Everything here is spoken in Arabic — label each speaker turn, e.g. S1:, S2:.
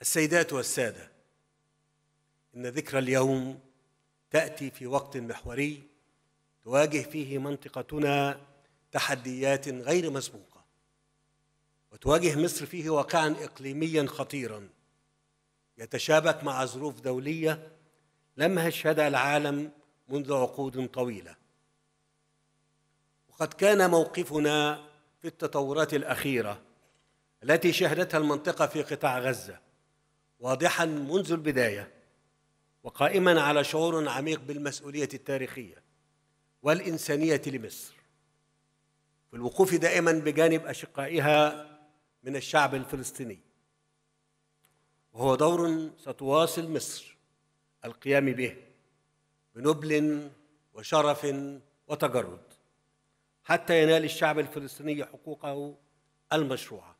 S1: السيدات والسادة إن ذكرى اليوم تأتي في وقت محوري تواجه فيه منطقتنا تحديات غير مسبوقة وتواجه مصر فيه واقعا إقليميا خطيرا يتشابك مع ظروف دولية لم يشهدها العالم منذ عقود طويلة وقد كان موقفنا في التطورات الأخيرة التي شهدتها المنطقة في قطاع غزة واضحا منذ البدايه وقائما على شعور عميق بالمسؤوليه التاريخيه والانسانيه لمصر في الوقوف دائما بجانب اشقائها من الشعب الفلسطيني وهو دور ستواصل مصر القيام به بنبل وشرف وتجرد حتى ينال الشعب الفلسطيني حقوقه المشروعه